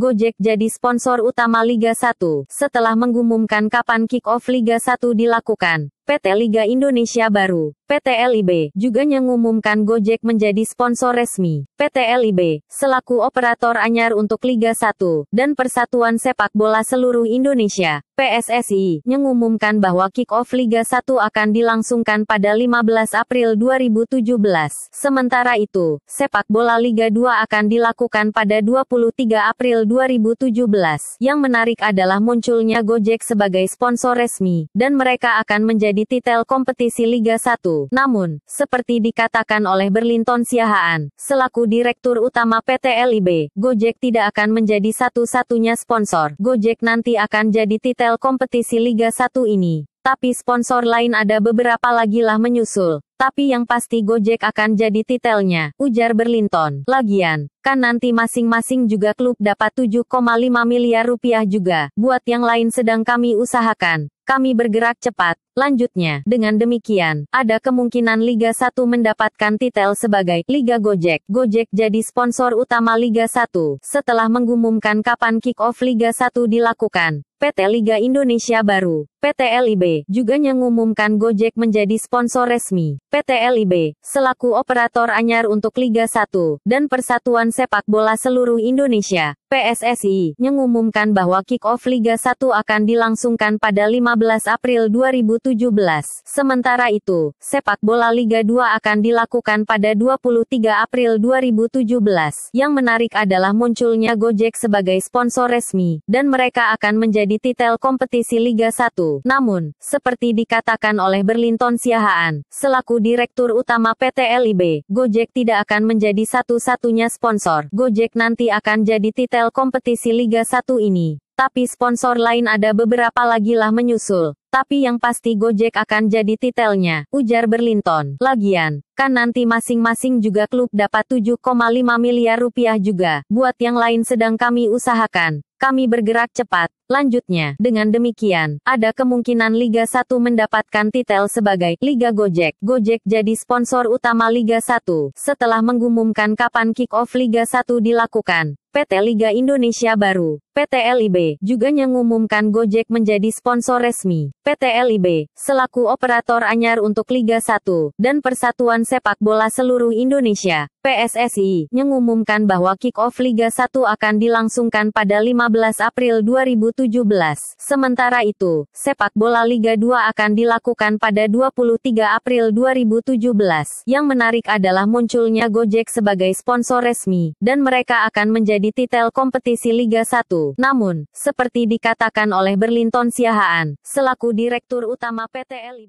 Gojek jadi sponsor utama Liga 1. Setelah mengumumkan kapan kick-off Liga 1 dilakukan, PT Liga Indonesia Baru, PT LIB, juga mengumumkan Gojek menjadi sponsor resmi. PT LIB, selaku operator anyar untuk Liga 1, dan Persatuan Sepak Bola seluruh Indonesia, PSSI, mengumumkan bahwa kick-off Liga 1 akan dilangsungkan pada 15 April 2017. Sementara itu, sepak bola Liga 2 akan dilakukan pada 23 April 2017. Yang menarik adalah munculnya Gojek sebagai sponsor resmi, dan mereka akan menjadi titel kompetisi Liga 1. Namun, seperti dikatakan oleh Berlinton Siahaan, selaku Direktur Utama PT LIB, Gojek tidak akan menjadi satu-satunya sponsor. Gojek nanti akan jadi titel level kompetisi Liga 1 ini. Tapi sponsor lain ada beberapa lagi lah menyusul. Tapi yang pasti Gojek akan jadi titelnya, ujar Berlinton. Lagian, kan nanti masing-masing juga klub dapat 7,5 miliar rupiah juga. Buat yang lain sedang kami usahakan. Kami bergerak cepat. Lanjutnya, dengan demikian, ada kemungkinan Liga 1 mendapatkan titel sebagai Liga Gojek. Gojek jadi sponsor utama Liga 1 setelah mengumumkan kapan kick-off Liga 1 dilakukan. PT Liga Indonesia Baru. PT LIB juga mengumumkan Gojek menjadi sponsor resmi. PT LIB selaku operator anyar untuk Liga 1 dan Persatuan Sepak Bola seluruh Indonesia, PSSI, mengumumkan bahwa kick-off Liga 1 akan dilangsungkan pada 15 April 2017. Sementara itu, sepak bola Liga 2 akan dilakukan pada 23 April 2017. Yang menarik adalah munculnya Gojek sebagai sponsor resmi dan mereka akan menjadi titel kompetisi Liga 1 namun, seperti dikatakan oleh Berlinton Siahaan, selaku Direktur Utama PT LIB, Gojek tidak akan menjadi satu-satunya sponsor. Gojek nanti akan jadi titel kompetisi Liga 1 ini. Tapi sponsor lain ada beberapa lagi lah menyusul. Tapi yang pasti Gojek akan jadi titelnya, ujar Berlinton. Lagian, kan nanti masing-masing juga klub dapat 7,5 miliar rupiah juga. Buat yang lain sedang kami usahakan, kami bergerak cepat, Lanjutnya, dengan demikian, ada kemungkinan Liga 1 mendapatkan titel sebagai Liga Gojek. Gojek jadi sponsor utama Liga 1. Setelah mengumumkan kapan kick-off Liga 1 dilakukan, PT Liga Indonesia Baru, PT LIB, juga mengumumkan Gojek menjadi sponsor resmi. PT LIB, selaku operator anyar untuk Liga 1, dan Persatuan Sepak Bola Seluruh Indonesia, PSSI, mengumumkan bahwa kick-off Liga 1 akan dilangsungkan pada 15 April 2017. Sementara itu, sepak bola Liga 2 akan dilakukan pada 23 April 2017. Yang menarik adalah munculnya Gojek sebagai sponsor resmi, dan mereka akan menjadi titel kompetisi Liga 1. Namun, seperti dikatakan oleh Berlinton Siahaan, selaku Direktur Utama PT LIB,